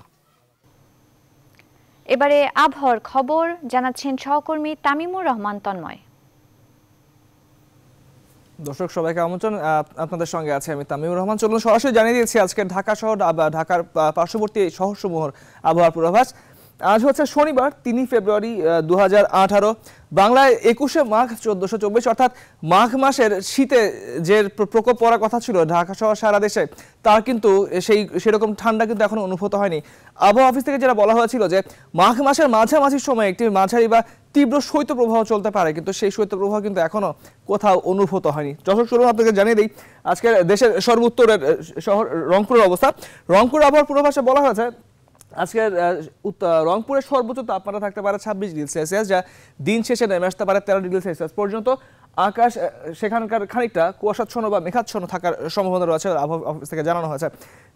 এবারে আবহাওয়ার খবর জানাচ্ছেন সহকর্মী তামিমুর রহমান তন্ময় দর্শক সবাইকে আমন্ত্রণ আপনাদের সঙ্গে আছে আমি তামিমুর রহমান চলুন সরাসরি জানিয়ে দিয়েছি আজকে ঢাকা শহর ঢাকার পার্শ্ববর্তী শহরসমূহর আবহাওয়ার পূর্বাভাস আজ হচ্ছে শনিবার তিনই ফেব্রুয়ারি দু আঠারো বাংলায় একুশে মাঘ চোদ্দোশো চব্বিশ অর্থাৎ মাঘ মাসের শীতে যে প্রকোপ পড়ার কথা ছিল ঢাকা সহ সারা দেশে তার কিন্তু সেই সেরকম ঠান্ডা কিন্তু এখন অনুভূত হয়নি আবহাওয়া অফিস থেকে যেটা বলা হয়েছিল যে মাঘ মাসের মাঝামাঝি সময় একটি মাঝারি বা তীব্র শৈত্যপ্রবাহ চলতে পারে কিন্তু সেই শৈত্যপ্রবাহ কিন্তু এখনও কোথাও অনুভূত হয়নি যশোর শুরু আপনাকে জানিয়ে দিই আজকের দেশের সর্বোত্তরের শহর রংপুরের অবস্থা রংপুর আবহাওয়ার পূর্বাভাসে বলা হয়েছে আজকের রংপুরের সর্বোচ্চ তাপমাত্রা থাকতে পারে ছাব্বিশ ডিগ্রি সেলসিয়াস যা দিন শেষে নেমে আসতে পারে তেরো ডিগ্রি সেলসিয়াস পর্যন্ত আকাশ সেখানকার খানিকটা কুয়াশাচ্ছন্ন বা মেঘাচ্ছন্ন থাকার সম্ভাবনা রয়েছে আবহাওয়া অফিস থেকে জানানো হয়েছে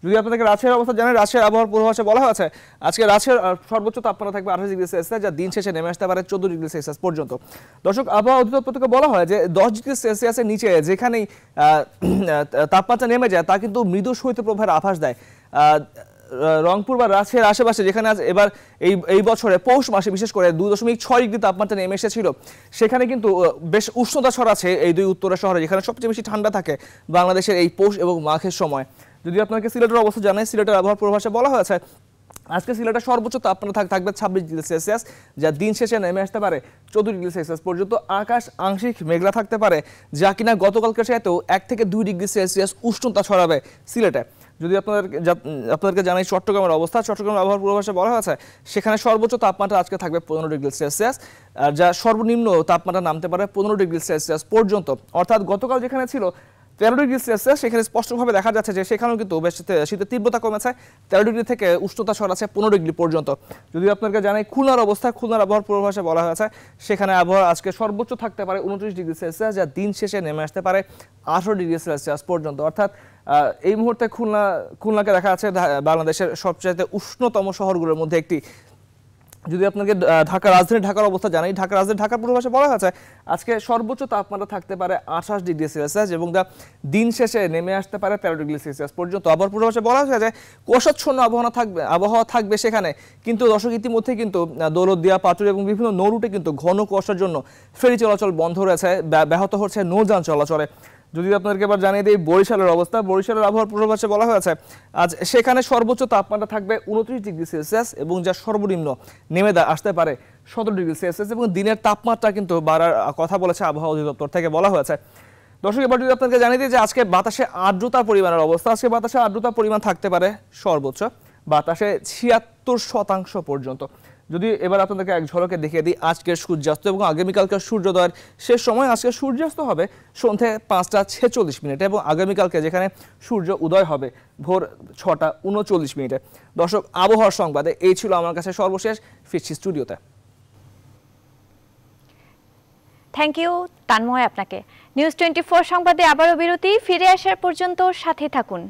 যদি আপনাদেরকে রাজশাহীর অবস্থা জানেন রাজশাহীর আবহাওয়ার পূর্বাভাসে বলা হয়েছে আজকে রাজশাহীর সর্বোচ্চ তাপমাত্রা থাকবে আঠাশ ডিগ্রি সেলসিয়াস যা দিন শেষে নেমে আসতে পারে চোদ্দ ডিগ্রি সেলসিয়াস পর্যন্ত দর্শক আবহাওয়া অধিদপ্তর থেকে বলা হয় যে দশ ডিগ্রি সেলসিয়াসের নিচে যেখানেই [clears throat] তাপমাত্রা নেমে যায় তা কিন্তু মৃদু শৈত্য প্রবাহের আভাস দেয় রংপুর বা রাজশাহীর আশেপাশে যেখানে আজ এবার এই এই বছরে পৌষ মাসে বিশেষ করে দু দশমিক ছয় ডিগ্রি তাপমাত্রা নেমে এসেছিল সেখানে কিন্তু বেশ উষ্ণতা ছড়াচ্ছে এই দুই উত্তরা শহরে যেখানে সবচেয়ে বেশি ঠান্ডা থাকে বাংলাদেশের এই পৌষ এবং মাঘের সময় যদি আপনাকে সিলেটের অবস্থা জানাই সিলেটের আবহাওয়া পূর্বাভাসে বলা হয়েছে আজকে সিলেটে সর্বোচ্চ তাপমাত্রা থাকবে ছাব্বিশ ডিগ্রি সেলসিয়াস যা দিন শেষে নেমে আসতে পারে চোদ্দ ডিগ্রি সেলসিয়াস পর্যন্ত আকাশ আংশিক মেঘলা থাকতে পারে যা কিনা গতকালকে চাইতেও এক থেকে দুই ডিগ্রি সেলসিয়াস উষ্ণতা ছড়াবে সিলেটে যদি আপনাদের আপনাদেরকে জানাই চট্টগ্রামের অবস্থা চট্টগ্রামের আবহাওয়ার পূর্বাভাসে বলা হয়েছে সেখানে সর্বোচ্চ তাপমাত্রা আজকে থাকবে পনেরো ডিগ্রি সেলসিয়াস আর যা সর্বনিম্ন তাপমাত্রা নামতে পারে পনেরো ডিগ্রি সেলসিয়াস পর্যন্ত অর্থাৎ গতকাল যেখানে ছিল তেরো ডিগ্রি সেলসিয়াস সেখানে স্পষ্টভাবে দেখা যাচ্ছে যে সেখানেও কিন্তু বেশ শীতের তীব্রতা কমেছে তেরো ডিগ্রি থেকে উষ্ণতা আছে পনেরো ডিগ্রি পর্যন্ত যদি আপনাকে জানাই খুলনার অবস্থা খুলনার আবহাওয়ার পূর্বাভাসে বলা হয়েছে সেখানে আবহাওয়া আজকে সর্বোচ্চ থাকতে পারে উনত্রিশ ডিগ্রি সেলসিয়াস যা দিন শেষে নেমে আসতে পারে আঠারো ডিগ্রি সেলসিয়াস পর্যন্ত অর্থাৎ এই মুহূর্তে খুলনা খুলনাকে দেখা যাচ্ছে বাংলাদেশের সবচাইতে উষ্ণতম শহরগুলোর মধ্যে একটি যদি আপনাকে ঢাকা রাজধানী ঢাকার অবস্থা জানাই ঢাকা রাজধানী ঢাকার পূর্বাভাসে বলা হয়েছে আজকে সর্বোচ্চ তাপমাত্রা থাকতে পারে আঠাশ ডিগ্রি সেলসিয়াস এবং তা দিন শেষে নেমে আসতে পারে তেরো ডিগ্রি সেলসিয়াস পর্যন্ত আবার পূর্বাভাসে বলা হয়েছে যে কোষাচ্ছন্ন আবহাওয়া থাকবে আবহাওয়া থাকবে সেখানে কিন্তু দর্শক ইতিমধ্যে কিন্তু দৌলতদিয়া পাচুর এবং বিভিন্ন নৌরুটে কিন্তু ঘন কুয়াশার জন্য ফেরি চলাচল বন্ধ রয়েছে ব্যাহত হচ্ছে নৌযান চলাচলে যদি আপনাদেরকে এবার জানিয়ে দিই বরিশালের অবস্থা বরিশালের আবহাওয়ার পূর্বাভাসে বলা হয়েছে আজ সেখানে সর্বোচ্চ তাপমাত্রা থাকবে উনত্রিশ ডিগ্রি সেলসিয়াস এবং যা সর্বনিম্ন নেমে আসতে পারে সতেরো ডিগ্রি সেলসিয়াস এবং দিনের তাপমাত্রা কিন্তু বাড়ার কথা বলেছে আবহাওয়া অধিদপ্তর থেকে বলা হয়েছে দর্শক এবার যদি আপনাকে জানিয়ে দিই যে আজকে বাতাসে আর্দ্রতার পরিমাণের অবস্থা আজকে বাতাসে আর্দ্রতার পরিমাণ থাকতে পারে সর্বোচ্চ বাতাসে ছিয়াত্তর শতাংশ পর্যন্ত যদি এবার আপনাদেরকে এক ঝলকে দেখিয়ে দিই আজকের সূর্যাস্ত এবং আগামীকালকে সূর্যোদয়ের শেষ সময় আজকে সূর্যাস্ত হবে সন্ধ্যে পাঁচটা ছেচল্লিশ মিনিটে এবং আগামীকালকে যেখানে সূর্য উদয় হবে ভোর ছটা উনচল্লিশ মিনিটে দর্শক আবহাওয়ার সংবাদে এই ছিল আমার কাছে সর্বশেষ ফিরছি স্টুডিওতে থ্যাংক ইউ তানময় আপনাকে নিউজ টোয়েন্টি সংবাদে আবারও বিরতি ফিরে আসার পর্যন্ত সাথে থাকুন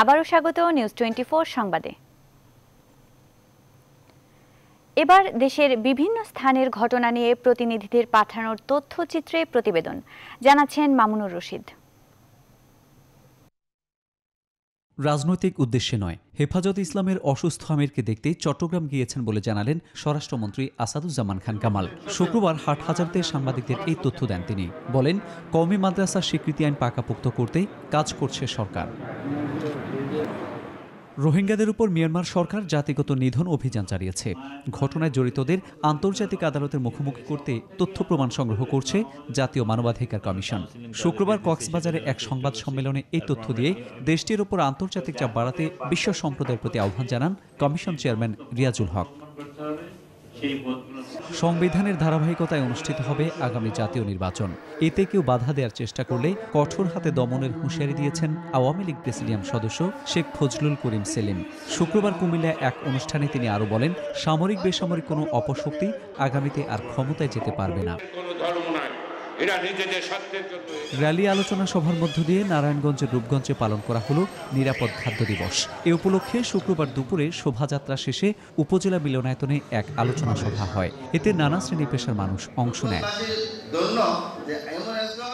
আবারও স্বাগত নিউজ টোয়েন্টি সংবাদে এবার দেশের বিভিন্ন স্থানের ঘটনা নিয়ে প্রতিনিধিদের পাঠানোর তথ্যচিত্রে প্রতিবেদন জানাচ্ছেন মামুনুর রশিদ রাজনৈতিক উদ্দেশ্যে নয় হেফাজত ইসলামের অসুস্থ আমিরকে দেখতে চট্টগ্রাম গিয়েছেন বলে জানালেন স্বরাষ্ট্রমন্ত্রী আসাদুজ্জামান খান কামাল শুক্রবার হাট হাজারতে সাংবাদিকদের এই তথ্য দেন তিনি বলেন কওমি মাদ্রাসা স্বীকৃতি আইন পাকাপোক্ত করতে কাজ করছে সরকার রোহিঙ্গাদের উপর মিয়ানমার সরকার জাতিগত নিধন অভিযান চালিয়েছে ঘটনায় জড়িতদের আন্তর্জাতিক আদালতের মুখোমুখি করতে তথ্য প্রমাণ সংগ্রহ করছে জাতীয় মানবাধিকার কমিশন শুক্রবার কক্সবাজারে এক সংবাদ সম্মেলনে এই তথ্য দিয়ে দেশটির ওপর আন্তর্জাতিক চাপ বাড়াতে বিশ্ব সম্প্রদায়ের প্রতি আহ্বান জানান কমিশন চেয়ারম্যান রিয়াজুল হক সংবিধানের ধারাবাহিকতায় অনুষ্ঠিত হবে আগামী জাতীয় নির্বাচন এতে কেউ বাধা দেওয়ার চেষ্টা করলে কঠোর হাতে দমনের হুঁশিয়ারি দিয়েছেন আওয়ামী লীগ প্রেসিডিয়াম সদস্য শেখ ফজলুল করিম সেলিম শুক্রবার কুমিল্লায় এক অনুষ্ঠানে তিনি আরও বলেন সামরিক বেসামরিক কোনো অপশক্তি আগামীতে আর ক্ষমতায় যেতে পারবে না র্যালি আলোচনা সভার মধ্য দিয়ে নারায়ণগঞ্জের রূপগঞ্জে পালন করা হলো নিরাপদ খাদ্য দিবস এ উপলক্ষে শুক্রবার দুপুরে শোভাযাত্রা শেষে উপজেলা মিলনায়তনে এক আলোচনা সভা হয় এতে নানা শ্রেণী পেশার মানুষ অংশ নেয়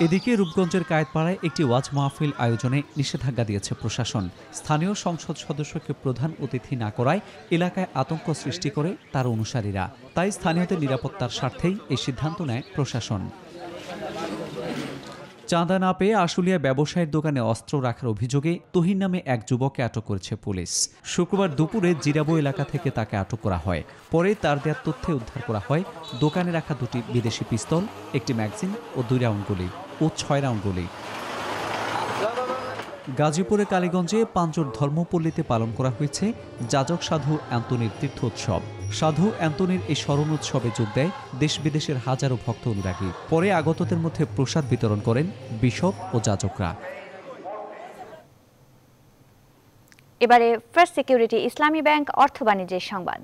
এদিকে রূপগঞ্জের কায়েতপাড়ায় একটি ওয়াজ মাহফিল আয়োজনে নিষেধাজ্ঞা দিয়েছে প্রশাসন স্থানীয় সংসদ সদস্যকে প্রধান অতিথি না করায় এলাকায় আতঙ্ক সৃষ্টি করে তার অনুসারীরা তাই স্থানীয়দের নিরাপত্তার স্বার্থেই এই সিদ্ধান্ত নেয় প্রশাসন চাঁদা না পেয়ে আশুলিয়া ব্যবসায়ীর দোকানে অস্ত্র রাখার অভিযোগে তহিন নামে এক যুবককে আটক করেছে পুলিশ শুক্রবার দুপুরে জিরাবো এলাকা থেকে তাকে আটক করা হয় পরে তার দেয়ার তথ্যে উদ্ধার করা হয় দোকানে রাখা দুটি বিদেশি পিস্তল একটি ম্যাগজিন ও দুই রাউন্ড গুলি ও ছয় রাউন্ড গুলি গাজীপুরে কালীগঞ্জে পাঞ্চর ধর্মপল্লীতে পালন করা হয়েছে যাজক সাধু অ্যান্তনির তীর্থোৎসব সাধু অ্যান্তনির এই স্মরণ উৎসবে যোগ দেয় দেশ বিদেশের হাজারো ভক্ত অনুরাগী পরে আগতদের মধ্যে প্রসাদ বিতরণ করেন বিশপ ও যাজকরা এবারে ফার্স্ট সিকিউরিটি ইসলামী ব্যাংক অর্থ বাণিজ্যের সংবাদ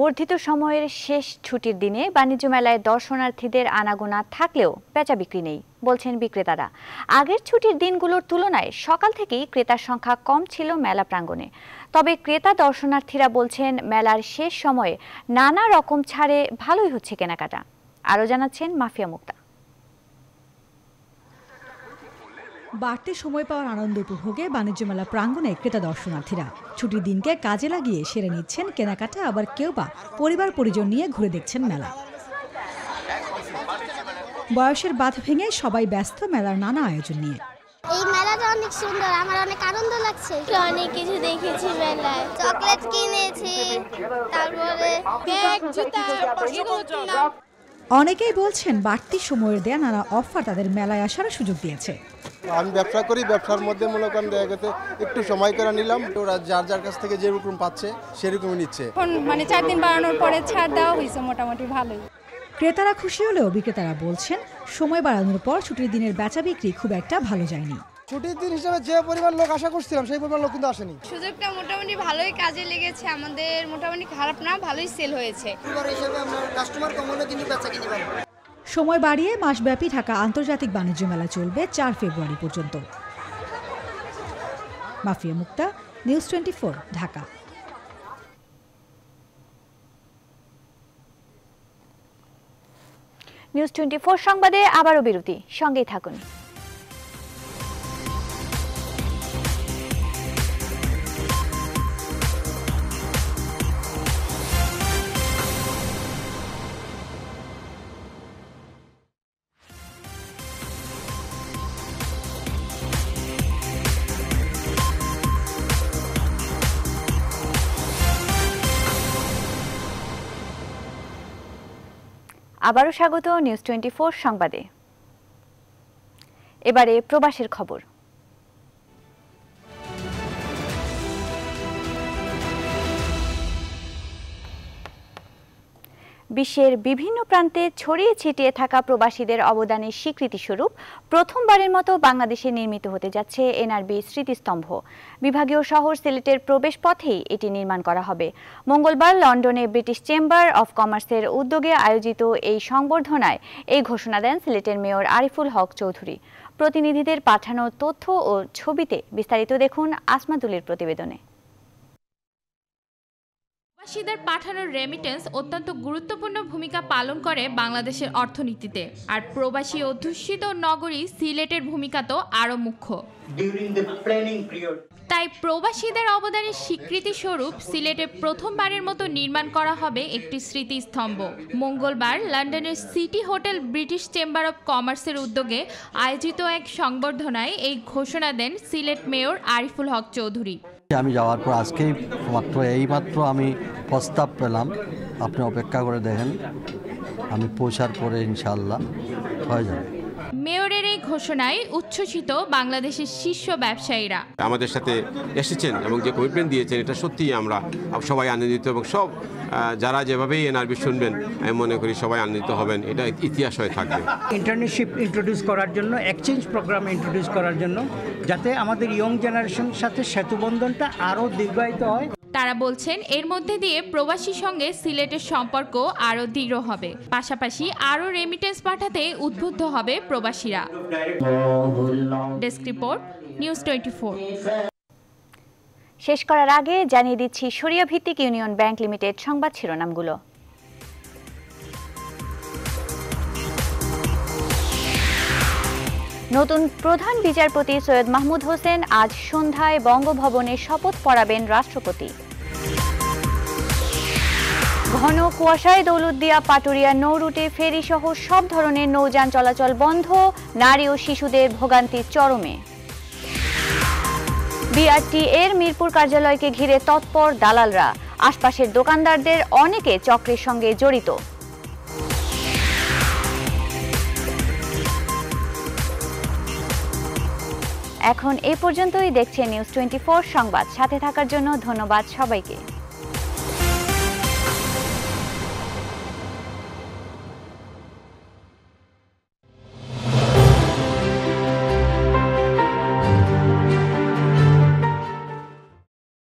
বর্ধিত সময়ের শেষ ছুটির দিনে বাণিজ্য মেলায় দর্শনার্থীদের আনাগোনা থাকলেও বেচা বিক্রি নেই বলছেন বিক্রেতারা আগের ছুটির দিনগুলোর তুলনায় সকাল থেকেই ক্রেতার সংখ্যা কম ছিল মেলা প্রাঙ্গণে তবে ক্রেতা দর্শনার্থীরা বলছেন মেলার শেষ সময়ে নানা রকম ছাড়ে ভালোই হচ্ছে কেনাকাটা আরও জানাচ্ছেন মাফিয়া মুক্তা বাড়তি সময় পাওয়ার আনন্দ উপভোগে বাণিজ্য মেলা প্রাঙ্গণে ক্রেতা দর্শনার্থীরা ছুটির দিনকে কাজে লাগিয়ে সেরে নিচ্ছেন কেনাকাটা আবার কেউ বা পরিবার পরিজন নিয়ে ঘুরে দেখছেন মেলা বয়সের বাধ ভেঙে সবাই ব্যস্ত মেলার নানা আয়োজন নিয়ে এই মেলাটা অনেক সুন্দর আমার অনেক আনন্দ লাগছে অনেক কিছু দেখেছি মেলায় চকলেট কিনেছি তারপরে অনেকেই বলছেন বাড়তি সময়ের দেয়া নানা অফার তাদের মেলায় আসার সুযোগ দিয়েছে আমি ব্যবসা করি ব্যবসার মধ্যে মনে করেন দেখা গেছে একটু সময় করে নিলাম ওরা যার যার কাছ থেকে যেরকম পাচ্ছে সেরকমই নিচ্ছে এখন মানে চার দিন বাড়ানোর পরে ছাড় দেওয়া হয়েছে মোটামুটি ভালোই ক্রেতারা খুশি হলেও বিক্রেতারা বলছেন সময় বাড়ানোর পর ছুটির দিনের বেচা বিক্রি খুব একটা ভালো যায়নি ছুটির দিন হিসেবে যে পরিমাণ লোক আশা করছিলাম সেই পরিমাণ লোক কিন্তু আসেনি সুযোগটা মোটামুটি ভালোই কাজে লেগেছে আমাদের মোটামুটি খারাপ না ভালোই সেল হয়েছে কাস্টমার কমলে কিন্তু বেচা সময় বাড়িয়ে মাসব্যাপী ঢাকা আন্তর্জাতিক বাণিজ্য মেলা চলবে চার ফেব্রুয়ারি পর্যন্ত Mafia Mukta news twenty four Dhaka news twenty four সংবাদে আবারও বিরতি সঙ্গেই থাকুন আবারও স্বাগত নিউজ টোয়েন্টি সংবাদে এবারে প্রবাসের খবর বিশ্বের বিভিন্ন প্রান্তে ছড়িয়ে ছিটিয়ে থাকা প্রবাসীদের অবদানের স্বীকৃতিস্বরূপ প্রথমবারের মতো বাংলাদেশে নির্মিত হতে যাচ্ছে এনআরবি স্মৃতিস্তম্ভ বিভাগীয় শহর সিলেটের প্রবেশ পথেই এটি নির্মাণ করা হবে মঙ্গলবার লন্ডনে ব্রিটিশ চেম্বার অফ কমার্সের উদ্যোগে আয়োজিত এই সংবর্ধনায় এই ঘোষণা দেন সিলেটের মেয়র আরিফুল হক চৌধুরী প্রতিনিধিদের পাঠানো তথ্য ও ছবিতে বিস্তারিত দেখুন আসমাদুলের প্রতিবেদনে প্রবাসীদের পাঠানোর রেমিটেন্স অত্যন্ত গুরুত্বপূর্ণ ভূমিকা পালন করে বাংলাদেশের অর্থনীতিতে আর প্রবাসী অধ্যুষিত নগরী সিলেটের ভূমিকা তো আরও মুখ্য তাই প্রবাসীদের অবদানের স্বীকৃতি স্বরূপ সিলেটে প্রথমবারের মতো নির্মাণ করা হবে একটি স্মৃতিস্তম্ভ মঙ্গলবার লন্ডনের city hotel British chamber of কমার্সের উদ্যোগে আয়োজিত এক সংবর্ধনায় এই ঘোষণা দেন সিলেট মেয়র আরিফুল হক চৌধুরী আমি যাওয়ার পর আজকেই মাত্র এইমাত্র আমি প্রস্তাব পেলাম আপনি অপেক্ষা করে দেখেন আমি পৌঁছার পরে ইনশাল্লাহ হয়ে যাবে মেয়রের এই ঘোষণায় উচ্ছ্বসিত বাংলাদেশের শীর্ষ ব্যবসায়ীরা আমাদের সাথে এসেছেন এবং যে কমিটমেন্ট দিয়েছেন এটা সত্যিই আমরা সবাই আনন্দিত এবং সব যারা যেভাবেই এনআরবি শুনবেন আমি মনে করি সবাই আনন্দিত হবেন এটা ইতিহাস হয়ে থাকবে ইন্টার্নশিপ ইন্ট্রোডিউস করার জন্য এক্সচেঞ্জ প্রোগ্রাম ইন্ট্রোডিউস করার জন্য যাতে আমাদের ইয়ং জেনারেশন সাথে সেতুবন্ধনটা আরও দীর্ঘায়িত হয় তারা বলছেন এর মধ্যে দিয়ে প্রবাসীর সঙ্গে সিলেটের সম্পর্ক আরো দৃঢ় হবে পাশাপাশি আরো রেমিটেন্স পাঠাতে উদ্বুদ্ধ হবে প্রবাসীরা ডেস্ক রিপোর্ট নিউজ টোয়েন্টি শেষ করার আগে জানিয়ে দিচ্ছি সরিয়া ভিত্তিক ইউনিয়ন ব্যাংক লিমিটেড সংবাদ শিরোনামগুলো নতুন প্রধান বিচারপতি সৈয়দ মাহমুদ হোসেন আজ সন্ধ্যায় বঙ্গভবনে শপথ পড়াবেন রাষ্ট্রপতি ঘন কুয়াশায় দৌলতদিয়া পাটুরিয়া নৌরুটে ফেরি সহ সব ধরনের নৌযান চলাচল বন্ধ নারী ও শিশুদের ভোগান্তি চরমে বিআরটি এর মিরপুর কার্যালয়কে ঘিরে তৎপর দালালরা আশপাশের দোকানদারদের অনেকে চক্রের সঙ্গে জড়িত এখন এ পর্যন্তই দেখছে নিউজ টোয়েন্টি সংবাদ সাথে থাকার জন্য ধন্যবাদ সবাইকে